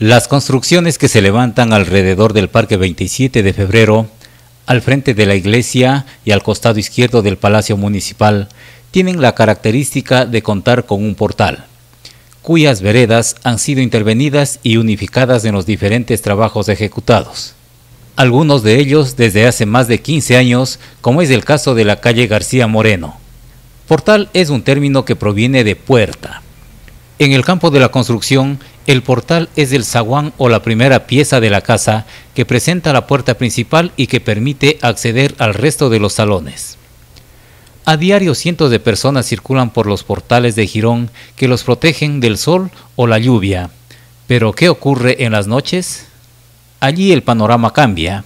Las construcciones que se levantan alrededor del Parque 27 de Febrero, al frente de la iglesia y al costado izquierdo del Palacio Municipal, tienen la característica de contar con un portal, cuyas veredas han sido intervenidas y unificadas en los diferentes trabajos ejecutados. Algunos de ellos desde hace más de 15 años, como es el caso de la calle García Moreno. Portal es un término que proviene de puerta. En el campo de la construcción el portal es el zaguán o la primera pieza de la casa que presenta la puerta principal y que permite acceder al resto de los salones. A diario cientos de personas circulan por los portales de Girón que los protegen del sol o la lluvia. Pero ¿qué ocurre en las noches? Allí el panorama cambia.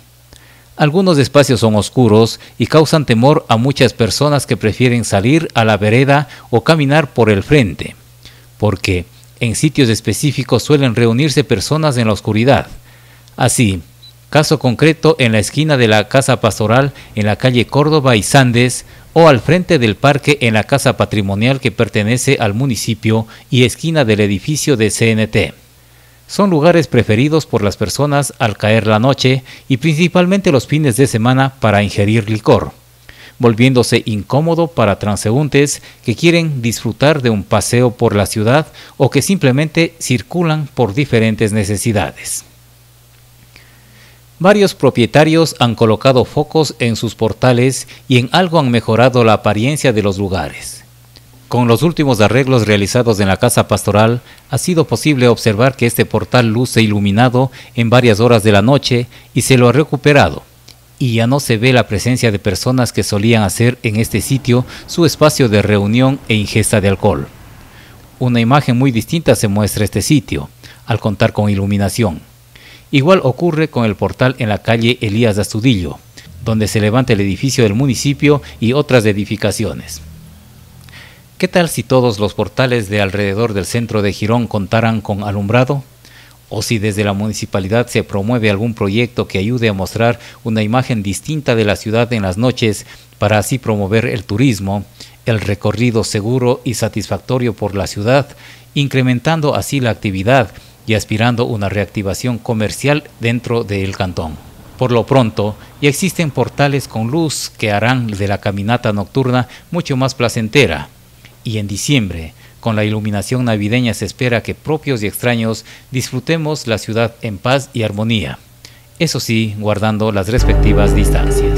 Algunos espacios son oscuros y causan temor a muchas personas que prefieren salir a la vereda o caminar por el frente, porque en sitios específicos suelen reunirse personas en la oscuridad. Así, caso concreto en la esquina de la Casa Pastoral en la calle Córdoba y Sandes o al frente del parque en la Casa Patrimonial que pertenece al municipio y esquina del edificio de CNT. Son lugares preferidos por las personas al caer la noche y principalmente los fines de semana para ingerir licor volviéndose incómodo para transeúntes que quieren disfrutar de un paseo por la ciudad o que simplemente circulan por diferentes necesidades. Varios propietarios han colocado focos en sus portales y en algo han mejorado la apariencia de los lugares. Con los últimos arreglos realizados en la casa pastoral, ha sido posible observar que este portal luce iluminado en varias horas de la noche y se lo ha recuperado y ya no se ve la presencia de personas que solían hacer en este sitio su espacio de reunión e ingesta de alcohol. Una imagen muy distinta se muestra este sitio, al contar con iluminación. Igual ocurre con el portal en la calle Elías de Astudillo, donde se levanta el edificio del municipio y otras edificaciones. ¿Qué tal si todos los portales de alrededor del centro de Girón contaran con alumbrado? o si desde la municipalidad se promueve algún proyecto que ayude a mostrar una imagen distinta de la ciudad en las noches para así promover el turismo, el recorrido seguro y satisfactorio por la ciudad, incrementando así la actividad y aspirando una reactivación comercial dentro del cantón. Por lo pronto, ya existen portales con luz que harán de la caminata nocturna mucho más placentera y en diciembre. Con la iluminación navideña se espera que propios y extraños disfrutemos la ciudad en paz y armonía, eso sí, guardando las respectivas distancias.